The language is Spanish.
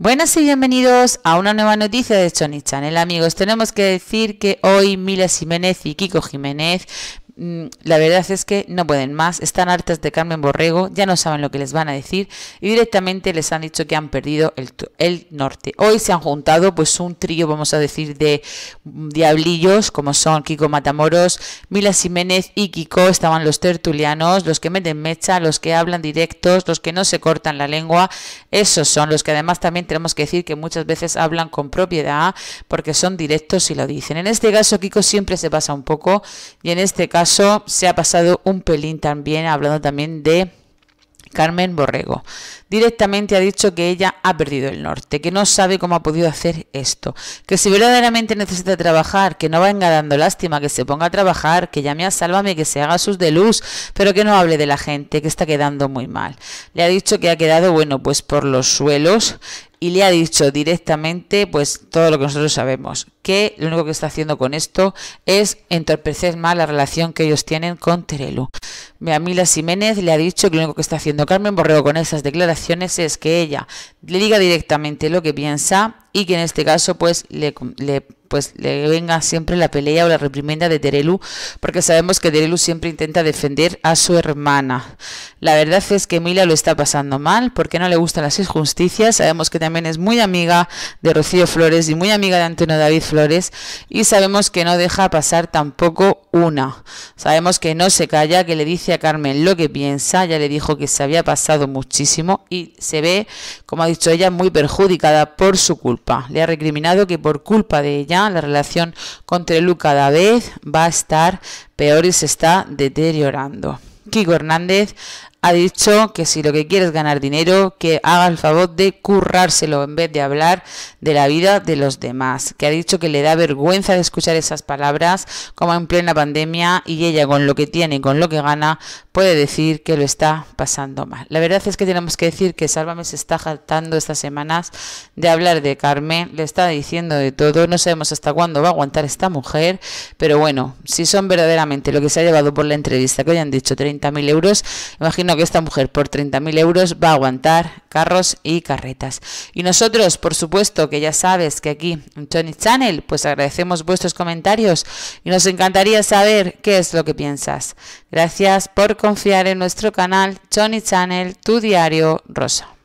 Buenas y bienvenidos a una nueva noticia de Chony Channel. Amigos, tenemos que decir que hoy Mila Jiménez y Kiko Jiménez Mm, la verdad es que no pueden más, están hartas de Carmen Borrego, ya no saben lo que les van a decir y directamente les han dicho que han perdido el, norte. Hoy se han juntado pues un trío, vamos a decir, de diablillos como son Kiko Matamoros, Mila Jiménez y Kiko, estaban los tertulianos, los que meten mecha, los que hablan directos, los que no se cortan la lengua, esos son los que además también tenemos que decir que muchas veces hablan con propiedad porque son directos y lo dicen. En este caso Kiko siempre se pasa un poco y en este caso se ha pasado un pelín también, hablando también de Carmen Borrego. Directamente ha dicho que ella ha perdido el norte, que no sabe cómo ha podido hacer esto, que si verdaderamente necesita trabajar, que no venga dando lástima, que se ponga a trabajar, que llame a Sálvame, que se haga sus de luz, pero que no hable de la gente, que está quedando muy mal. Le ha dicho que ha quedado, bueno, pues por los suelos y le ha dicho directamente pues todo lo que nosotros sabemos, que lo único que está haciendo con esto es entorpecer más la relación que ellos tienen con Terelu. A Mila Jiménez le ha dicho que lo único que está haciendo Carmen Borrego con esas declaraciones es que ella le diga directamente lo que piensa y que en este caso pues le pues le venga siempre la pelea o la reprimenda de Terelu porque sabemos que Terelu siempre intenta defender a su hermana. La verdad es que Emilia lo está pasando mal, porque no le gustan las injusticias. Sabemos que también es muy amiga de Rocío Flores y muy amiga de Antonio David Flores, y sabemos que no deja pasar tampoco una. Sabemos que no se calla, que le dice a Carmen lo que piensa, ya le dijo que se había pasado muchísimo y se ve, como ha dicho ella, muy perjudicada por su culpa. Le ha recriminado que por culpa de ella la relación con Trelu cada vez va a estar peor y se está deteriorando. Kiko Hernández ha dicho que si lo que quiere es ganar dinero, que haga el favor de currárselo en vez de hablar de la vida de los demás, que ha dicho que le da vergüenza de escuchar esas palabras como en plena pandemia y ella con lo que tiene y con lo que gana puede decir que lo está pasando mal. La verdad es que tenemos que decir que Sálvame se está jaltando estas semanas de hablar de Carmen, le está diciendo de todo, no sabemos hasta cuándo va a aguantar esta mujer, pero bueno, si son verdaderamente lo que se ha llevado por la entrevista que hoy han dicho 30.000 euros, imagino que esta mujer por 30.000 euros va a aguantar carros y carretas. Y nosotros, por supuesto, que ya sabes que aquí en Tony Channel, pues agradecemos vuestros comentarios y nos encantaría saber qué es lo que piensas. Gracias por confiar en nuestro canal Tony Channel, tu diario rosa.